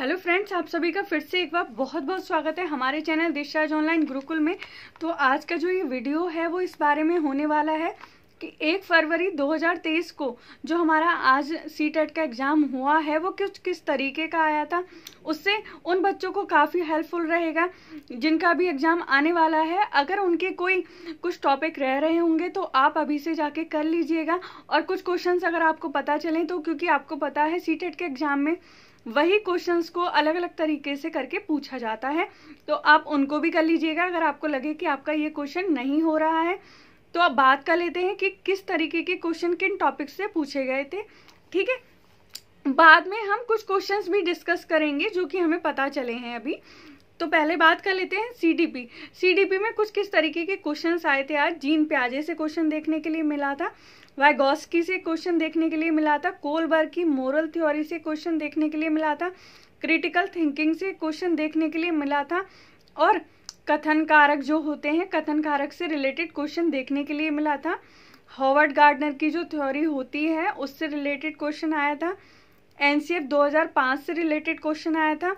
hello friends आप सभी का फिर से एक बार बहुत बहुत स्वागत है हमारे चैनल दिशाज ऑनलाइन गुरुकुल में तो आज का जो ये वीडियो है वो इस बारे में होने वाला है कि एक फरवरी 2023 को जो हमारा आज सी टेट e का एग्ज़ाम हुआ है वो किस किस तरीके का आया था उससे उन बच्चों को काफ़ी हेल्पफुल रहेगा जिनका भी एग्ज़ाम आने वाला है अगर उनके कोई कुछ टॉपिक रह रहे होंगे तो आप अभी से जाके कर लीजिएगा और कुछ क्वेश्चंस अगर आपको पता चलें तो क्योंकि आपको पता है सी टेट e के एग्ज़ाम में वही क्वेश्चंस को अलग अलग तरीके से करके पूछा जाता है तो आप उनको भी कर लीजिएगा अगर आपको लगे कि आपका ये क्वेश्चन नहीं हो रहा है तो आप बात कर लेते हैं कि किस तरीके के क्वेश्चन किन टॉपिक से पूछे गए थे ठीक है बाद में हम कुछ क्वेश्चंस भी डिस्कस करेंगे जो कि हमें पता चले हैं अभी तो पहले बात कर लेते हैं सीडीपी सीडीपी में कुछ किस तरीके के क्वेश्चन आए थे आज जीन प्याजे से क्वेश्चन देखने के लिए मिला था वाइगोस्की से क्वेश्चन देखने के लिए मिला था कोलबर्ग की मोरल थ्योरी से क्वेश्चन देखने के लिए मिला था क्रिटिकल थिंकिंग से क्वेश्चन देखने के लिए मिला था और कथन कारक जो होते हैं कथन कारक से रिलेटेड क्वेश्चन देखने के लिए मिला था हॉवर्ड गार्डनर की जो थ्योरी होती है उससे रिलेटेड क्वेश्चन आया था एनसीएफ 2005 से रिलेटेड क्वेश्चन आया था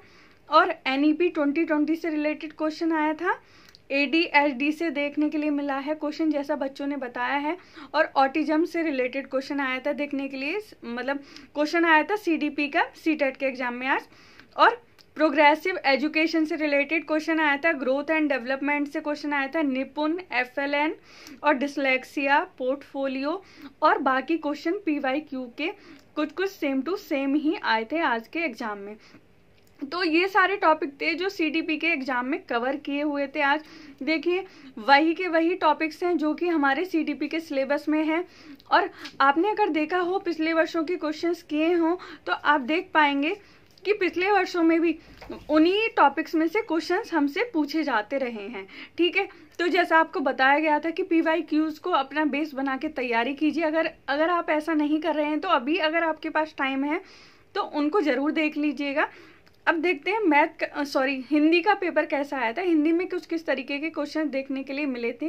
और N E P twenty twenty से रिलेटेड क्वेश्चन आया था ए डी एच डी से देखने के लिए मिला है क्वेश्चन जैसा बच्चों ने बताया है और ऑटिज्म से रिलेटेड क्वेश्चन आया था देखने के लिए मतलब क्वेश्चन आया था सी डी पी का सी टेट e के एग्जाम में आज और प्रोग्रेसिव एजुकेशन से रिलेटेड क्वेश्चन आया था ग्रोथ एंड डेवलपमेंट से क्वेश्चन आया था निपुण एफ एल एन और डिसलेक्सिया पोर्टफोलियो और बाकी क्वेश्चन पी वाई क्यू के कुछ कुछ सेम टू सेम ही आए थे आज के एग्जाम में तो ये सारे टॉपिक थे जो सी के एग्ज़ाम में कवर किए हुए थे आज देखिए वही के वही टॉपिक्स हैं जो कि हमारे सी के सिलेबस में हैं और आपने अगर देखा हो पिछले वर्षों के क्वेश्चंस किए हों तो आप देख पाएंगे कि पिछले वर्षों में भी उन्हीं टॉपिक्स में से क्वेश्चंस हमसे पूछे जाते रहे हैं ठीक है तो जैसा आपको बताया गया था कि पी वाई क्यूज़ को अपना बेस बना के तैयारी कीजिए अगर अगर आप ऐसा नहीं कर रहे हैं तो अभी अगर आपके पास टाइम है तो उनको ज़रूर देख लीजिएगा अब देखते हैं मैथ सॉरी हिंदी का पेपर कैसा आया था हिंदी में कुछ किस तरीके के क्वेश्चन देखने के लिए मिले थे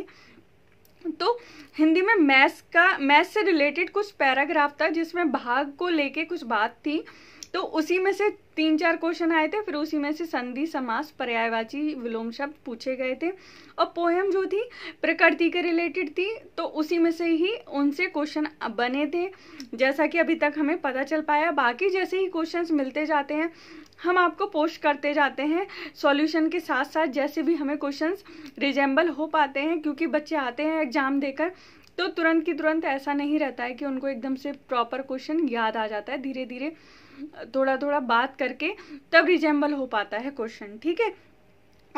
तो हिंदी में मैथ्स का मैथ्स से रिलेटेड कुछ पैराग्राफ था जिसमें भाग को लेके कुछ बात थी तो उसी में से तीन चार क्वेश्चन आए थे फिर उसी में से संधि समास पर्यायवाची विलोम शब्द पूछे गए थे और पोएम जो थी प्रकृति के रिलेटेड थी तो उसी में से ही उनसे क्वेश्चन बने थे जैसा कि अभी तक हमें पता चल पाया बाकी जैसे ही क्वेश्चंस मिलते जाते हैं हम आपको पोस्ट करते जाते हैं सॉल्यूशन के साथ साथ जैसे भी हमें क्वेश्चंस रिजेंबल हो पाते हैं क्योंकि बच्चे आते हैं एग्ज़ाम देकर तो तुरंत की तुरंत ऐसा नहीं रहता है कि उनको एकदम से प्रॉपर क्वेश्चन याद आ जाता है धीरे धीरे थोड़ा थोड़ा बात करके तब रिजेंबल हो पाता है क्वेश्चन ठीक है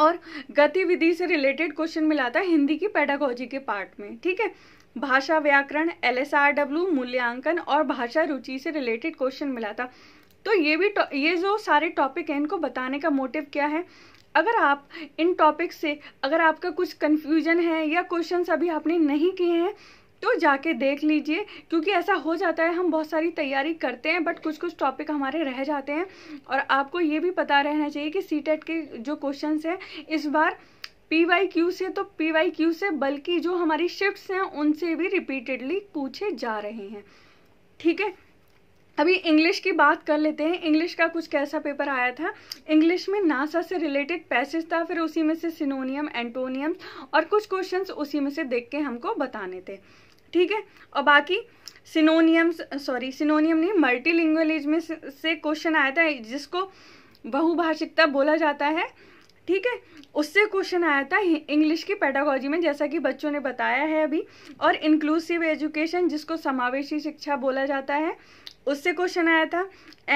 और गतिविधि से रिलेटेड क्वेश्चन मिलाता है हिंदी की पैडागोजी के पार्ट में ठीक है भाषा व्याकरण एल एस आर डब्ल्यू मूल्यांकन और भाषा रुचि से रिलेटेड क्वेश्चन मिलाता तो ये भी ये जो सारे टॉपिक हैं इनको बताने का मोटिव क्या है अगर आप इन टॉपिक से अगर आपका कुछ कन्फ्यूजन है या क्वेश्चन अभी आपने नहीं किए हैं तो जाके देख लीजिए क्योंकि ऐसा हो जाता है हम बहुत सारी तैयारी करते हैं बट कुछ कुछ टॉपिक हमारे रह जाते हैं और आपको ये भी पता रहना चाहिए कि सी e के जो क्वेश्चन हैं इस बार पी क्यू से तो पी क्यू से बल्कि जो हमारी शिफ्ट्स हैं उनसे भी रिपीटेडली पूछे जा रहे हैं ठीक है अभी इंग्लिश की बात कर लेते हैं इंग्लिश का कुछ कैसा पेपर आया था इंग्लिश में नासा से रिलेटेड पैसेज था फिर उसी में से सिनोनियम एंटोनियम और कुछ क्वेश्चंस उसी में से देख के हमको बताने थे ठीक है और बाकी सिनोनियम्स सॉरी सिनोनियम नहीं मल्टीलिंग्वलेज में से क्वेश्चन आया था जिसको बहुभाषिकता बोला जाता है ठीक है उससे क्वेश्चन आया था इंग्लिश की पैटागोजी में जैसा कि बच्चों ने बताया है अभी और इंक्लूसिव एजुकेशन जिसको समावेशी शिक्षा बोला जाता है उससे क्वेश्चन आया था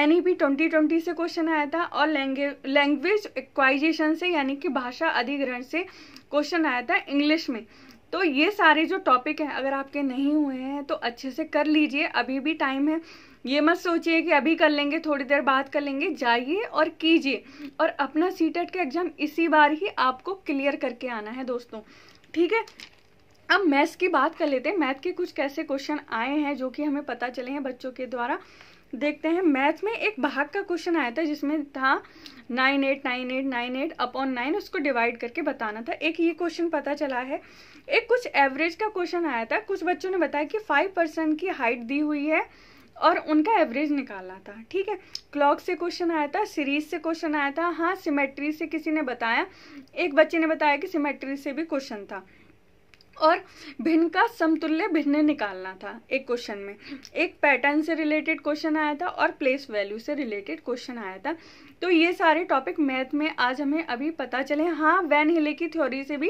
N E P twenty twenty से क्वेश्चन आया था और लैंग्वेज एक्वाइजेशन से यानी कि भाषा अधिग्रहण से क्वेश्चन आया था इंग्लिश में तो ये सारे जो टॉपिक हैं अगर आपके नहीं हुए हैं तो अच्छे से कर लीजिए अभी भी टाइम है ये मत सोचिए कि अभी कर लेंगे थोड़ी देर बाद कर लेंगे जाइए और कीजिए और अपना सी टेट e का एग्ज़ाम इसी बार ही आपको क्लियर करके आना है दोस्तों ठीक है अब मैथ्स की बात कर लेते हैं मैथ के कुछ कैसे क्वेश्चन आए हैं जो कि हमें पता चले हैं बच्चों के द्वारा देखते हैं मैथ में एक भाग का क्वेश्चन आया था जिसमें था nine eight nine eight nine eight upon nine उसको डिवाइड करके बताना था एक ये क्वेश्चन पता चला है एक कुछ एवरेज का क्वेश्चन आया था कुछ बच्चों ने बताया कि फाइव परसेंट की हाइट दी हुई है और उनका एवरेज निकाला था ठीक है क्लॉक से क्वेश्चन आया था सीरीज से क्वेश्चन आया था हाँ सिमेट्री से किसी ने बताया एक बच्चे ने बताया कि सिमेट्री से भी क्वेश्चन था और भिन्न का समतुल्य भिन्न निकालना था एक क्वेश्चन में एक पैटर्न से रिलेटेड क्वेश्चन आया था और प्लेस वैल्यू से रिलेटेड क्वेश्चन आया था तो ये सारे टॉपिक मैथ में आज हमें अभी पता चले हाँ वैन हिले की थ्योरी से भी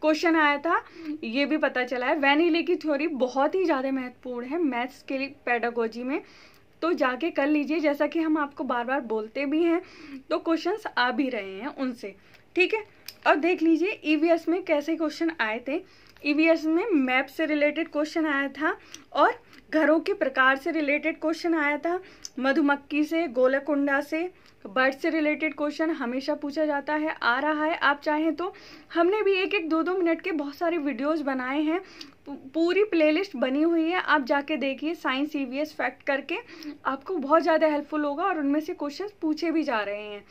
क्वेश्चन आया था ये भी पता चला है वैन हिले की थ्योरी बहुत ही ज़्यादा महत्वपूर्ण है मैथ्स के लिए पैडागोजी में तो जाके कर लीजिए जैसा कि हम आपको बार बार बोलते भी हैं तो क्वेश्चन आ भी रहे हैं उनसे ठीक है और देख लीजिए ईवीएस e में कैसे क्वेश्चन आए थे ईवीएस e में मैप से रिलेटेड क्वेश्चन आया था और घरों के प्रकार से रिलेटेड क्वेश्चन आया था मधुमक्खी से गोलकुंडा से बर्ड से रिलेटेड क्वेश्चन हमेशा पूछा जाता है आ रहा है आप चाहें तो हमने भी एक एक दो दो मिनट के बहुत सारे वीडियोस बनाए हैं पूरी प्लेलिस्ट बनी हुई है आप जाके देखिए साइंस ई फैक्ट करके आपको बहुत ज़्यादा हेल्पफुल होगा और उनमें से क्वेश्चन पूछे भी जा रहे हैं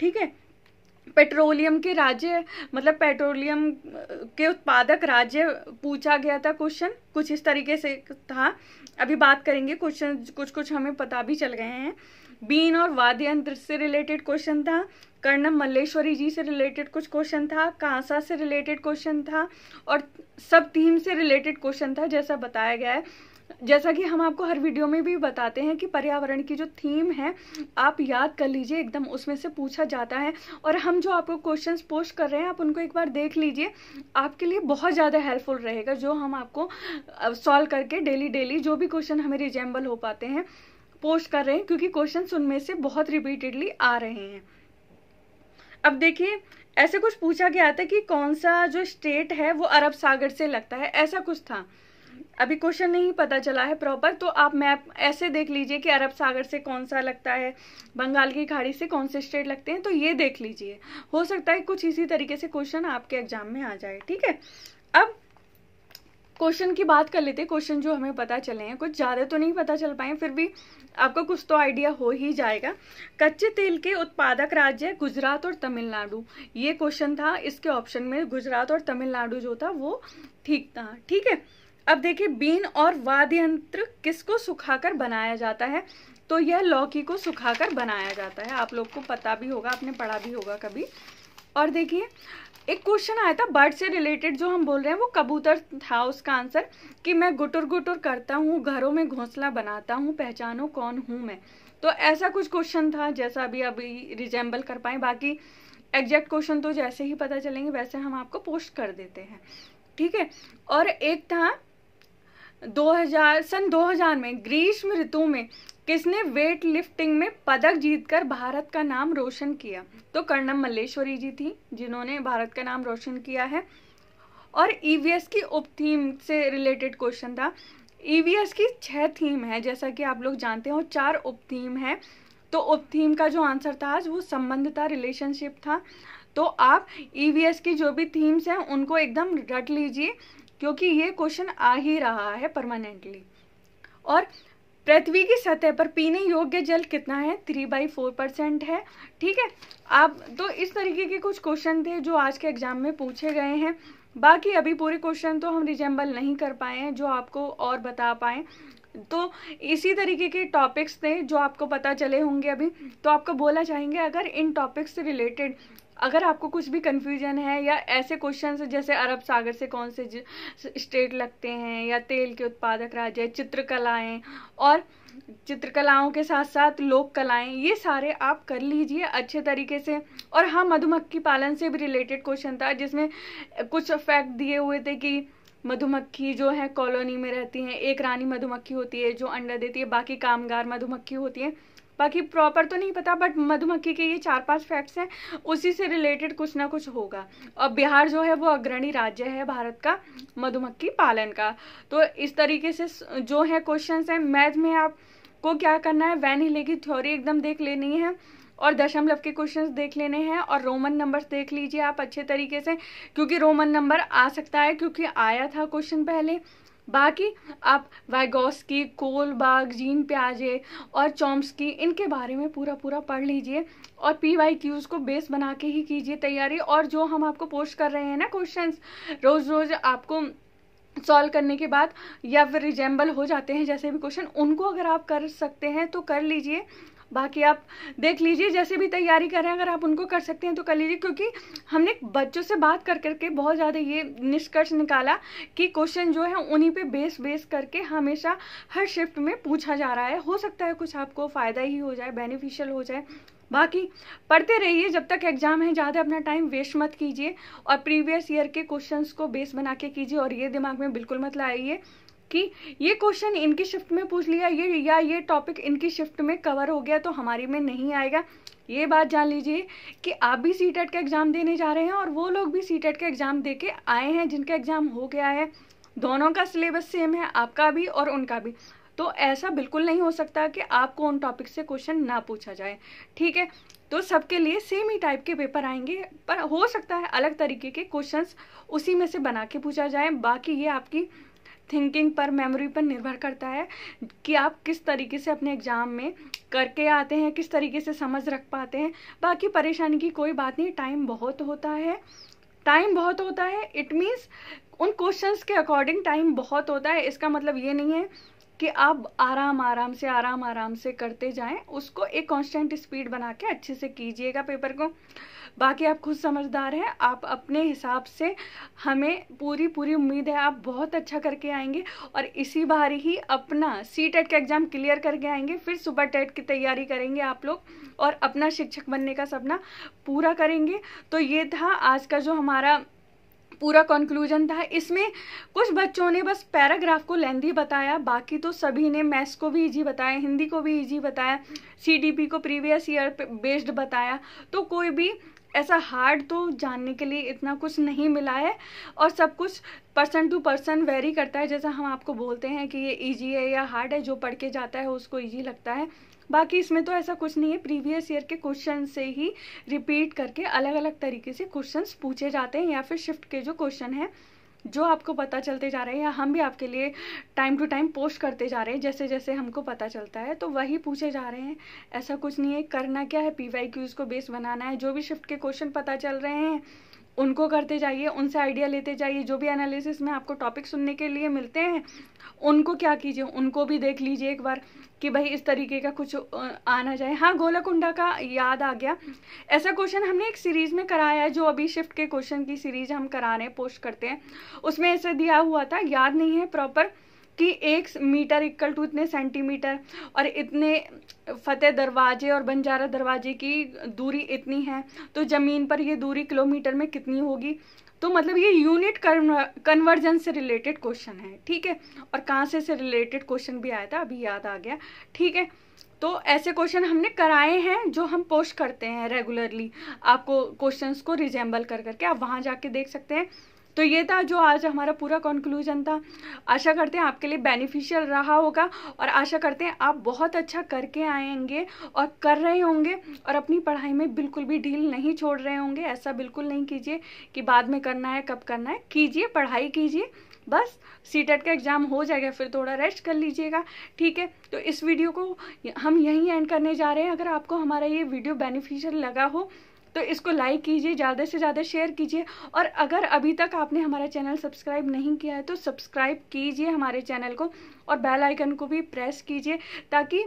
ठीक है पेट्रोलियम के राज्य मतलब पेट्रोलियम के उत्पादक राज्य पूछा गया था क्वेश्चन कुछ इस तरीके से था अभी बात करेंगे क्वेश्चन कुछ कुछ हमें पता भी चल गए हैं बीन और वाद्य यंत्र से रिलेटेड क्वेश्चन था कर्णम मल्लेश्वरी जी से रिलेटेड कुछ क्वेश्चन था कांसा से रिलेटेड क्वेश्चन था और सब थीम से रिलेटेड क्वेश्चन था जैसा बताया गया है जैसा कि हम आपको हर वीडियो में भी बताते हैं कि पर्यावरण की जो थीम है आप याद कर लीजिए एकदम उसमें से पूछा जाता है और हम जो आपको क्वेश्चन पोस्ट कर रहे हैं आप उनको एक बार देख लीजिए आपके लिए बहुत ज़्यादा हेल्पफुल रहेगा जो हम आपको सॉल्व करके डेली डेली जो भी क्वेश्चन हमें रिजेंबल हो पाते हैं पोस्ट कर रहे हैं क्योंकि क्वेश्चन उनमें से बहुत रिपीटेडली आ रहे हैं अब देखिए ऐसे कुछ पूछा गया था कि कौन सा जो स्टेट है वो अरब सागर से लगता है ऐसा कुछ था अभी क्वेश्चन नहीं पता चला है प्रॉपर तो आप मैप ऐसे देख लीजिए कि अरब सागर से कौन सा लगता है बंगाल की खाड़ी से कौन से स्टेट लगते हैं तो ये देख लीजिए हो सकता है कुछ इसी तरीके से क्वेश्चन आपके एग्जाम में आ जाए ठीक है अब क्वेश्चन की बात कर लेते हैं क्वेश्चन जो हमें पता चले हैं कुछ ज़्यादा तो नहीं पता चल पाए फिर भी आपको कुछ तो आइडिया हो ही जाएगा कच्चे तेल के उत्पादक राज्य गुजरात और तमिलनाडु ये क्वेश्चन था इसके ऑप्शन में गुजरात और तमिलनाडु जो था वो ठीक था ठीक है अब देखिए बीन और वाद्य यंत्र किसको सुखाकर बनाया जाता है तो यह लौकी को सुखाकर बनाया जाता है आप लोग को पता भी होगा आपने पढ़ा भी होगा कभी और देखिए एक क्वेश्चन आया था बर्ड से रिलेटेड जो हम बोल रहे हैं वो कबूतर था उसका आंसर कि मैं गुटुर गुटुर करता हूँ घरों में घोंसला बनाता हूँ पहचानो कौन हूँ मैं तो ऐसा कुछ क्वेश्चन था जैसा अभी अभी रिजेंबल कर पाए बाकी एग्जैक्ट क्वेश्चन तो जैसे ही पता चलेंगे वैसे हम आपको पोस्ट कर देते हैं ठीक है और एक था 2000 सन 2000 में ग्रीष्म ऋतु में किसने वेट लिफ्टिंग में पदक जीतकर भारत का नाम रोशन किया तो कर्णम मल्लेश्वरी जी थी जिन्होंने भारत का नाम रोशन किया है और ईवीएस e की उप थीम से रिलेटेड क्वेश्चन था ईवीएस e की छह थीम है जैसा कि आप लोग जानते हो चार उप थीम है तो उप थीम का जो आंसर था आज वो संबंध था रिलेशनशिप था तो आप ईवीएस e की जो भी थीम्स हैं उनको एकदम रट लीजिए क्योंकि ये क्वेश्चन आ ही रहा है परमानेंटली और पृथ्वी की सतह पर पीने योग्य जल कितना है थ्री बाई फोर परसेंट है ठीक है आप तो इस तरीके के कुछ क्वेश्चन थे जो आज के एग्जाम में पूछे गए हैं बाकी अभी पूरे क्वेश्चन तो हम रिजेंबल नहीं कर पाए हैं जो आपको और बता पाए तो इसी तरीके के टॉपिक्स थे जो आपको पता चले होंगे अभी तो आपको बोला चाहेंगे अगर इन टॉपिक्स से रिलेटेड अगर आपको कुछ भी कन्फ्यूजन है या ऐसे क्वेश्चन जैसे अरब सागर से कौन से स्टेट लगते हैं या तेल के उत्पादक राज्य चित्रकलाएँ और चित्रकलाओं के साथ साथ लोक कलाएं ये सारे आप कर लीजिए अच्छे तरीके से और हाँ मधुमक्खी पालन से भी रिलेटेड क्वेश्चन था जिसमें कुछ फैक्ट दिए हुए थे कि मधुमक्खी जो है कॉलोनी में रहती हैं एक रानी मधुमक्खी होती है जो अंडा देती है बाकी कामगार मधुमक्खी होती है बाकी प्रॉपर तो नहीं पता बट मधुमक्खी के ये चार पांच फैक्ट्स हैं उसी से रिलेटेड कुछ ना कुछ होगा और बिहार जो है वो अग्रणी राज्य है भारत का मधुमक्खी पालन का तो इस तरीके से जो है क्वेश्चन हैं मैथ में आपको क्या करना है वैन हिले की थ्योरी एकदम देख लेनी है और दशमलव के क्वेश्चंस देख लेने हैं और रोमन नंबर्स देख लीजिए आप अच्छे तरीके से क्योंकि रोमन नंबर आ सकता है क्योंकि आया था क्वेश्चन पहले बाकी आप वाइगोस्की कोलबाग जीन प्याजे और चॉम्सकी इनके बारे में पूरा पूरा पढ़ लीजिए और पी वाई क्यूज़ को बेस बना के ही कीजिए तैयारी और जो हम आपको पोस्ट कर रहे हैं ना क्वेश्चंस रोज़ रोज़ आपको सॉल्व करने के बाद या फिर रिजेंबल हो जाते हैं जैसे भी क्वेश्चन उनको अगर आप कर सकते हैं तो कर लीजिए बाकी आप देख लीजिए जैसे भी तैयारी करें अगर आप उनको कर सकते हैं तो कर लीजिए क्योंकि हमने बच्चों से बात कर करके बहुत ज़्यादा ये निष्कर्ष निकाला कि क्वेश्चन जो है उन्हीं पे बेस बेस करके हमेशा हर शिफ्ट में पूछा जा रहा है हो सकता है कुछ आपको फ़ायदा ही हो जाए बेनिफिशियल हो जाए बाकी पढ़ते रहिए जब तक एग्जाम है ज़्यादा अपना टाइम वेस्ट मत कीजिए और प्रीवियस ईयर के क्वेश्चंस को बेस बना के कीजिए और ये दिमाग में बिल्कुल मत लाइए कि ये क्वेश्चन इनकी शिफ्ट में पूछ लिया ये या ये टॉपिक इनकी शिफ्ट में कवर हो गया तो हमारी में नहीं आएगा ये बात जान लीजिए कि आप भी सी टेट का एग्ज़ाम देने जा रहे हैं और वो लोग भी सी टेट का एग्ज़ाम दे के आए हैं जिनका एग्ज़ाम हो गया है दोनों का सिलेबस सेम है आपका भी और उनका भी तो ऐसा बिल्कुल नहीं हो सकता कि आपको उन टॉपिक से क्वेश्चन ना पूछा जाए ठीक है तो सबके लिए सेम ही टाइप के पेपर आएंगे पर हो सकता है अलग तरीके के क्वेश्चंस उसी में से बना के पूछा जाए बाकी ये आपकी थिंकिंग पर मेमोरी पर निर्भर करता है कि आप किस तरीके से अपने एग्ज़ाम में करके आते हैं किस तरीके से समझ रख पाते हैं बाकी परेशानी की कोई बात नहीं टाइम बहुत होता है टाइम बहुत होता है इट मीन्स उन क्वेश्चंस के अकॉर्डिंग टाइम बहुत होता है इसका मतलब ये नहीं है कि आप आराम आराम से आराम आराम से करते जाएं उसको एक कांस्टेंट स्पीड बना के अच्छे से कीजिएगा पेपर को बाकी आप खुद समझदार हैं आप अपने हिसाब से हमें पूरी पूरी उम्मीद है आप बहुत अच्छा करके आएंगे और इसी बार ही अपना सी टेट e का एग्ज़ाम क्लियर करके आएंगे फिर सुपर टेट e की तैयारी करेंगे आप लोग और अपना शिक्षक बनने का सपना पूरा करेंगे तो ये था आज का जो हमारा पूरा कंक्लूजन था इसमें कुछ बच्चों ने बस पैराग्राफ को लेंदी बताया बाकी तो सभी ने मैथ्स को भी ईजी बताया हिंदी को भी ईजी बताया सीडीपी को प्रीवियस ईयर बेस्ड बताया तो कोई भी ऐसा हार्ड तो जानने के लिए इतना कुछ नहीं मिला है और सब कुछ पर्सन टू पर्सन वेरी करता है जैसा हम आपको बोलते हैं कि ये ईजी है या हार्ड है जो पढ़ के जाता है उसको ईजी लगता है बाकी इसमें तो ऐसा कुछ नहीं है प्रीवियस ईयर के क्वेश्चन से ही रिपीट करके अलग अलग तरीके से क्वेश्चन पूछे जाते हैं या फिर शिफ्ट के जो क्वेश्चन हैं जो आपको पता चलते जा रहे हैं या हम भी आपके लिए टाइम टू टाइम पोस्ट करते जा रहे हैं जैसे जैसे हमको पता चलता है तो वही पूछे जा रहे हैं ऐसा कुछ नहीं है करना क्या है पी वाई क्यूज़ को बेस बनाना है जो भी शिफ्ट के क्वेश्चन पता चल रहे हैं उनको करते जाइए उनसे आइडिया लेते जाइए जो भी एनालिसिस में आपको टॉपिक सुनने के लिए मिलते हैं उनको क्या कीजिए उनको भी देख लीजिए एक बार कि भाई इस तरीके का कुछ आना चाहिए हाँ गोलाकुंडा का याद आ गया ऐसा क्वेश्चन हमने एक सीरीज़ में कराया है जो अभी शिफ्ट के क्वेश्चन की सीरीज हम करा रहे हैं पोस्ट करते हैं उसमें ऐसे दिया हुआ था याद नहीं है प्रॉपर कि एक मीटर इक्वल टू इतने सेंटीमीटर और इतने फतेह दरवाजे और बंजारा दरवाजे की दूरी इतनी है तो ज़मीन पर यह दूरी किलोमीटर में कितनी होगी तो मतलब ये यूनिट कन्वर्जन से रिलेटेड क्वेश्चन है ठीक है और कहाँ से से रिलेटेड क्वेश्चन भी आया था अभी याद आ गया ठीक है तो ऐसे क्वेश्चन हमने कराए हैं जो हम पोस्ट करते हैं रेगुलरली आपको क्वेश्चंस को रिजेंबल कर करके आप वहाँ जाके देख सकते हैं तो ये था जो आज हमारा पूरा कंक्लूजन था आशा करते हैं आपके लिए बेनिफिशियल रहा होगा और आशा करते हैं आप बहुत अच्छा करके आएंगे और कर रहे होंगे और अपनी पढ़ाई में बिल्कुल भी ढील नहीं छोड़ रहे होंगे ऐसा बिल्कुल नहीं कीजिए कि बाद में करना है कब करना है कीजिए पढ़ाई कीजिए बस सी e का एग्ज़ाम हो जाएगा फिर थोड़ा रेस्ट कर लीजिएगा ठीक है तो इस वीडियो को हम यहीं एंड करने जा रहे हैं अगर आपको हमारा ये वीडियो बेनिफिशियल लगा हो तो इसको लाइक कीजिए ज़्यादा से ज़्यादा शेयर कीजिए और अगर अभी तक आपने हमारा चैनल सब्सक्राइब नहीं किया है तो सब्सक्राइब कीजिए हमारे चैनल को और बेल आइकन को भी प्रेस कीजिए ताकि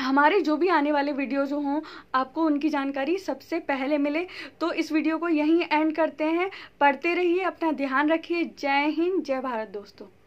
हमारे जो भी आने वाले वीडियो जो हों आपको उनकी जानकारी सबसे पहले मिले तो इस वीडियो को यहीं एंड करते हैं पढ़ते रहिए अपना ध्यान रखिए जय हिंद जय भारत दोस्तों